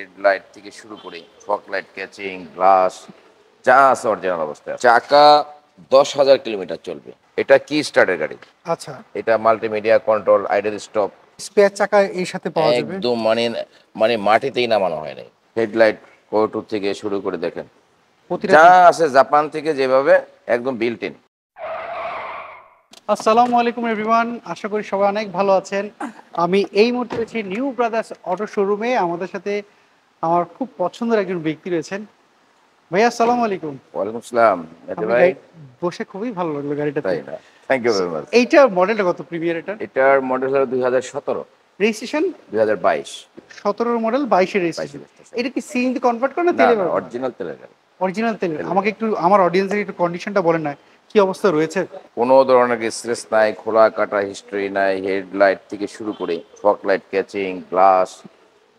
Head light থেকে শুরু করে ফক লাইট ক্যাচিং গ্লাস যা আছে অরিজিনাল অবস্থায় চাকা দশ হাজার কিলোমিটার চলবে এটা কি স্টার্টের গাড়ি আচ্ছা এটা multimedia control idle stop spare চাকা এর সাথে পাওয়া যাবে একদম মানে মানে মাটিতেই নামানো হয় নাই লাইট কোটুর থেকে শুরু করে দেখেন যা আছে জাপান থেকে যেভাবে একদম বিল্ট ইন আসসালামু আলাইকুম এভরিওয়ান আশা করি সবাই অনেক ভালো আছেন আমি এই মুহূর্তে আছি নিউ ব্রাদার্স অটো শোরুমে আমাদের সাথে আমার খুব পছন্দের একজন ব্যক্তি রয়েছেন ভাইয়া আসসালাম আলাইকুম ওয়ালাইকুম আসসালাম ভাই বসে খুবই ভালো লাগলো গাড়িটা তাই না থ্যাংক ইউ ভেরি মাচ এইটার মডেলটা কত প্রিমিয়ার এটা এটার মডেল হলো 2017 রেজিস্ট্রেশন 2022 17 এর মডেল 22 এর রেজিস্ট্রেশন এটা কি সিএনজি কনভার্ট করে না তেলে অরিজিনাল তেলে অরিজিনাল তেলে আমাকে একটু আমার অডিয়েন্সের একটু কন্ডিশনটা বলেন না কি অবস্থা রয়েছে কোনো ধরনের স্ট্রেস নাই খোলা কাটা হিস্ট্রি নাই হেডলাইট থেকে শুরু করে ফক লাইট ক্যাচিং গ্লাস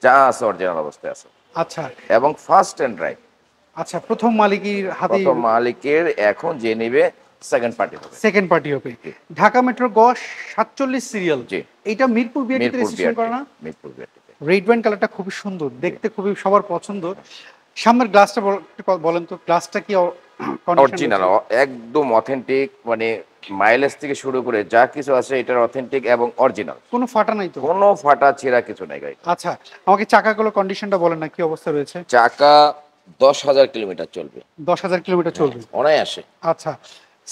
যা আছে অরিজিনাল অবস্থায় আছে আচ্ছা এবং ফার্স্ট অ্যান্ড রাইট আচ্ছা প্রথম মালিকের হাতে প্রথম মালিকের এখন যে নেবে সেকেন্ড পার্টি হবে সেকেন্ড পার্টি হবে ঢাকা মেট্রো গস 47 সিরিয়াল জি এটা মিরপুর বিআরটিতে রেজিস্ট্রেশন করা না মিরপুর বিআরটিতে রেড ওয়াইন কালারটা খুব সুন্দর দেখতে খুবই সবার পছন্দ সামনের গ্লাসটা বলেন তো গ্লাসটা কি অরিজিনাল একদম অথেন্টিক মানে মাইলেজ থেকে শুরু করে যা কিছু আছে এটার অথেন্টিক এবং অরিজিনাল কোনো ফাটা নাই তো কোনো ফাটা ছেঁড়া কিছু নাই গাড়ি আচ্ছা আমাকে চাকাগুলো কন্ডিশনটা বলেন না কি অবস্থা রয়েছে চাকা দশ হাজার কিলোমিটার চলবে দশ হাজার কিলোমিটার চলবে আসে হ্যাঁ, আচ্ছা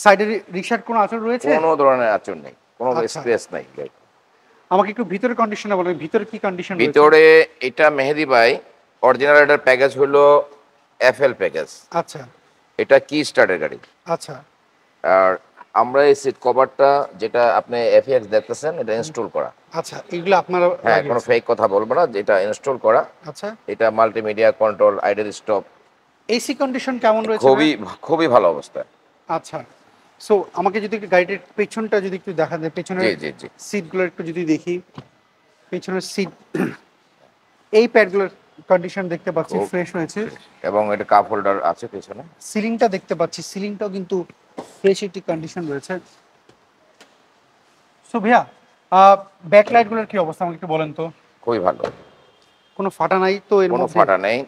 সাইডে রিক্সার কোনো আচর রয়েছে কোনো ধরনের আচর নেই কোনো স্ক্র্যাচ আচ্ছা। নাই গাড়ি আমাকে একটু ভিতরে কন্ডিশনটা বলেন ভিতরে কি কন্ডিশন ভিতরে এটা মেহেদি ভাই অরিজিনাল এটার প্যাকেজ হলো এফএল প্যাকেজ আচ্ছা এটা কি স্টার্টের গাড়ি আচ্ছা আর আমরা এই সিট কভারটা যেটা আপনি এফএক্স দেখতেছেন এটা ইনস্টল করা আচ্ছা এগুলো আপনারা হ্যাঁ কোনো ফেক কথা বলবো না যেটা ইনস্টল করা আচ্ছা এটা multimedia control idle stop AC condition কেমন রয়েছে খুবই খুবই ভালো অবস্থা আচ্ছা সো আমাকে যদি একটু গাড়িটার পেছনটা যদি একটু দেখা দেয় পেছনের জি জি জি সিটগুলো একটু যদি দেখি পেছনের সিট এই প্যাডগুলোর কন্ডিশন দেখতে পাচ্ছি ফ্রেশ হয়েছে এবং এটা কাপ হোল্ডার আছে পেছনে সিলিংটা দেখতে পাচ্ছি সিলিংটাও কিন্তু ফ্রেশ একটি কন্ডিশন রয়েছে সো ভাইয়া ব্যাকলাইটগুলোর কি অবস্থা আমাকে একটু বলেন তো খুবই ভালো কোনো ফাটা নাই তো এর কোনো ফাটা নেই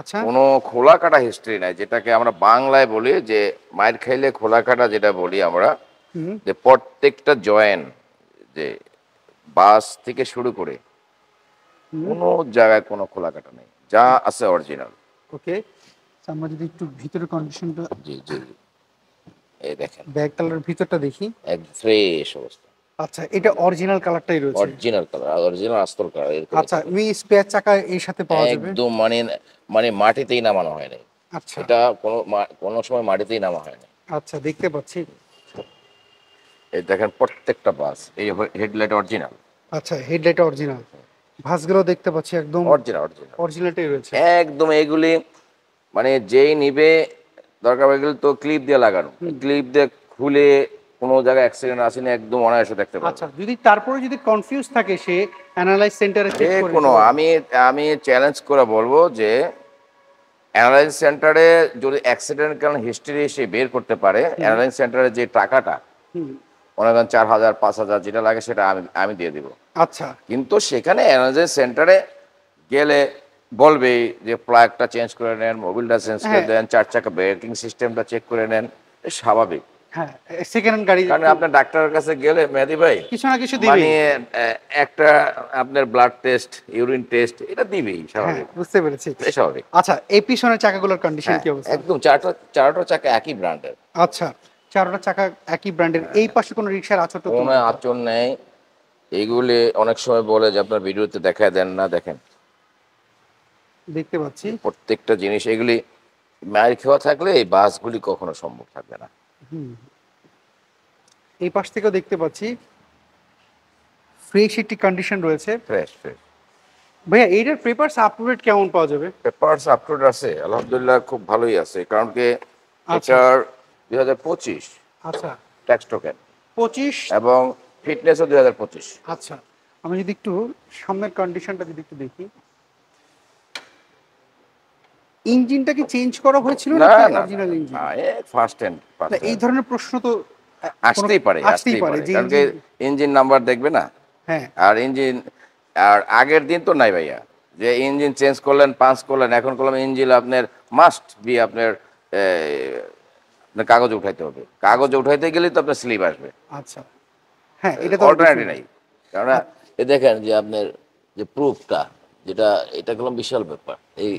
আচ্ছা কোনো খোলা কাটা হিস্ট্রি নাই যেটাকে আমরা বাংলায় বলি যে মায়ের খাইলে খোলা কাটা যেটা বলি আমরা যে প্রত্যেকটা জয়েন যে বাস থেকে শুরু করে কোনো জায়গায় কোনো খোলা কাটা নেই যা আছে অরিজিনাল ওকে আচ্ছা, আমরা যদি একটু ভিতরের কন্ডিশনটা জি জি এই দেখেন ব্যাক কালার ভিতরটা দেখি এক ফ্রেশ অবস্থা আচ্ছা এটা অরিজিনাল কালারটাই রয়েছে অরিজিনাল কালার অরিজিনাল আস্তর কালার আচ্ছা উই স্পেয়ার চাকা এর সাথে পাওয়া যাবে একদম মানে মানে মাটিতেই নামানো হয় নাই আচ্ছা এটা কোন কোন সময় মাটিতেই নামা হয় নাই আচ্ছা দেখতে পাচ্ছি এই দেখেন প্রত্যেকটা বাস এই হেডলাইট অরিজিনাল আচ্ছা হেডলাইট অরিজিনাল ভাসগুলো দেখতে পাচ্ছি একদম অরিজিনাল অরিজিনাল অরিজিনালটাই রয়েছে একদম এগুলি মানে যেই নিবে দরকার হয়ে গেলে তো ক্লিপ দিয়ে লাগানো ক্লিপ দিয়ে খুলে কোনো জায়গায় অ্যাক্সিডেন্ট আসেনি একদম অনায়াসে দেখতে পাবে আচ্ছা যদি তারপরে যদি কনফিউজ থাকে সে অ্যানালাইজ সেন্টারে চেক করে কোনো আমি আমি চ্যালেঞ্জ করে বলবো যে অ্যানালাইজ সেন্টারে যদি অ্যাক্সিডেন্ট কারণ হিস্ট্রি সে বের করতে পারে অ্যানালাইজ সেন্টারে যে টাকাটা মনে চার হাজার পাঁচ হাজার যেটা লাগে সেটা আমি আমি দিয়ে দিব আচ্ছা কিন্তু সেখানে এনার্জি সেন্টারে গেলে বলবে যে প্লাগটা চেঞ্জ করে নেন মোবিলটা চেঞ্জ করে হ্যাঁ। দেন চার চাকা ব্রেকিং সিস্টেমটা চেক করে নেন স্বাভাবিক হ্যাঁ, ডাক্তারের কাছে গেলে মেহেদি কিছু না কিছু দিবে একটা আপনার ব্লাড টেস্ট ইউরিন টেস্ট এটা দিবেই হ্যাঁ, স্বাভাবিক বুঝতে পেরেছি স্বাভাবিক আচ্ছা এই পিছনের চাকাগুলোর কন্ডিশন কি অবস্থা চারটা চারটা চাকা একই ব্র্যান্ডের আচ্ছা চারটা চাকা একই ব্র্যান্ডের এই পাশে কোনো রিক্সার আচর তো কোনো আচর নেই এগুলি অনেক সময় বলে যে আপনার ভিডিওতে দেখায় দেন না দেখেন দেখতে পাচ্ছি প্রত্যেকটা জিনিস এগুলি মায়ের খাওয়া থাকলে এই বাসগুলি কখনো সম্ভব থাকবে না এই পাশ থেকেও দেখতে পাচ্ছি ফ্রেশ একটি কন্ডিশন রয়েছে ফ্রেশ ফ্রেশ ভাইয়া এইটার পেপারস আপডেট কেমন পাওয়া যাবে পেপারস আপডেট আছে আলহামদুলিল্লাহ খুব ভালোই আছে কারণ কি আচ্ছা। এটার আচ্ছা। আচ্ছা। আমি যদি একটু সামনের কন্ডিশনটা যদি একটু দেখি ইঞ্জিনটা কি চেঞ্জ করা হয়েছিল এই ধরনের প্রশ্ন তো আসতেই পারে আসতেই পারে ইঞ্জিন নাম্বার দেখবে না হ্যাঁ আর ইঞ্জিন আর আগের দিন তো নাই ভাইয়া যে ইঞ্জিন চেঞ্জ করলেন পাঁচ করলেন এখন করলাম ইঞ্জিন আপনার মাস্ট বি আপনার আপনার কাগজ উঠাইতে হবে কাগজ উঠাইতে গেলে তো আপনার স্লিপ আসবে আচ্ছা হ্যাঁ এটা তো নাই কারণ হ্যাঁ। এ দেখেন যে আপনার যে প্রুফটা যেটা এটা কলম বিশাল ব্যাপার এই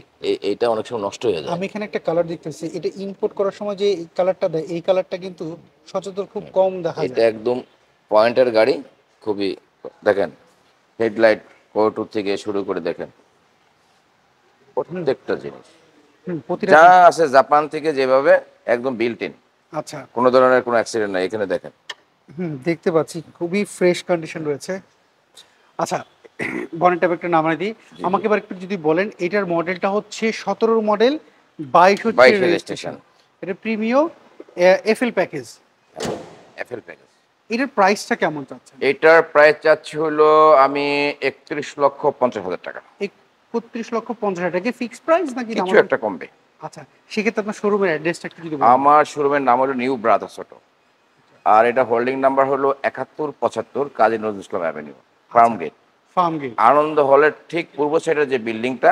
এটা অনেক সময় নষ্ট হয়ে যায় আমি এখানে একটা কালার দেখতেছি এটা ইম্পোর্ট করার সময় যে কালারটা দেয় এই কালারটা কিন্তু সচেতন খুব কম দেখা যায় এটা একদম পয়েন্টের গাড়ি খুবই দেখেন হেডলাইট কোটুর থেকে শুরু করে দেখেন প্রথম একটা জিনিস যা আছে জাপান থেকে যেভাবে একদম বিল্ট ইন আচ্ছা কোনো ধরনের কোনো অ্যাক্সিডেন্ট নাই এখানে দেখেন হুম দেখতে পাচ্ছি খুবই ফ্রেশ কন্ডিশন রয়েছে আচ্ছা বনেট একটা নামায় দিই আমাকে এবার একটু যদি বলেন এটার মডেলটা হচ্ছে সতেরোর মডেল বাইশ হচ্ছে রেজিস্ট্রেশন এটা Premio FL package FL package এটার প্রাইসটা কেমন চাচ্ছেন এটার প্রাইস চাচ্ছি হলো আমি একত্রিশ লক্ষ পঞ্চাশ হাজার টাকা লক্ষ হাজার টাকা ফিক্সড প্রাইস নাকি কিছু একটা কমবে আচ্ছা সেক্ষেত্রে আপনার শোরুমের অ্যাড্রেসটা একটু যদি আমার শোরুমের নাম হলো নিউ ব্রাদার্স অটো আর এটা হোল্ডিং নাম্বার হলো পঁচাত্তর Kazi Nazrul Islam avenue farm gate farm gate Ananda হলের ঠিক পূর্ব সাইডের যে বিল্ডিংটা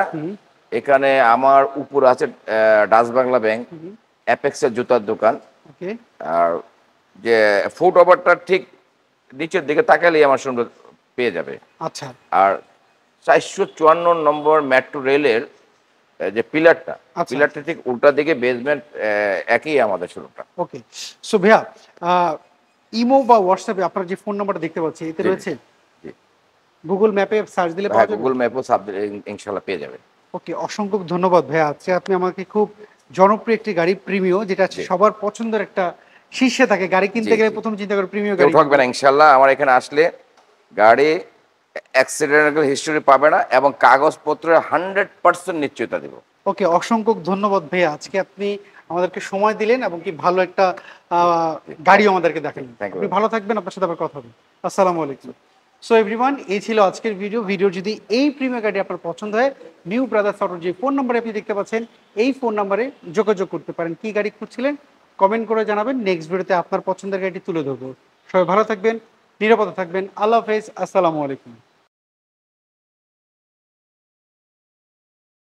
এখানে আমার উপর আছে ডাস বাংলা ব্যাংক অ্যাপেক্সের জুতার দোকান আর যে ফুট ওভারটা ঠিক নিচের দিকে তাকালেই আমার শোরুম পেয়ে যাবে আচ্ছা আর চারশো চুয়ান্ন নম্বর মেট্রো রেলের যে পিলারটা পিলারটা আচ্ছা। ঠিক উল্টা দিকে বেসমেন্ট একই আমাদের শুরুটা ওকে সো ভাইয়া ইমো বা হোয়াটসঅ্যাপে আপনার যে ফোন নাম্বারটা দেখতে পাচ্ছি এতে রয়েছে গুগল ম্যাপে সার্চ দিলে পাওয়া হ্যাঁ, যাবে গুগল ম্যাপও সার্চ দিলে ইনশাআল্লাহ পেয়ে যাবেন ওকে অসংখ্য ধন্যবাদ ভাইয়া আজকে আপনি আমাকে খুব জনপ্রিয় একটি গাড়ি প্রিমিও যেটা সবার পছন্দের একটা শীর্ষে থাকে গাড়ি কিনতে গেলে প্রথম চিন্তা করে প্রিমিও গাড়ি থাকবে না ইনশাআল্লাহ আমার এখানে আসলে গাড়ি অ্যাক্সিডেন্টাল হিস্টোরি পাবে না এবং কাগজপত্রের হান্ড্রেড পার্সেন্ট নিশ্চয়তা দেবো ওকে অসংখ্য ধন্যবাদ ভাইয়া আজকে আপনি আমাদেরকে সময় দিলেন এবং কি ভালো একটা গাড়িও আমাদেরকে দেখালেন আপনি ভালো থাকবেন আপনার সাথে আবার কথা হবে আসসালামু আলাইকুম সো এভরিওয়ান এই ছিল আজকের ভিডিও ভিডিও যদি এই প্রিমিয়ার গাড়ি আপনার পছন্দ হয় নিউ ব্রাদার্স অটোর যে ফোন নাম্বারে আপনি দেখতে পাচ্ছেন এই ফোন নাম্বারে যোগাযোগ করতে পারেন কি গাড়ি খুঁজছিলেন কমেন্ট করে জানাবেন নেক্সট ভিডিওতে আপনার পছন্দের গাড়িটি তুলে ধরবো সবাই ভালো থাকবেন নিরাপদে থাকবেন আল্লাহ হাফেজ আসসালামু আলাইকুম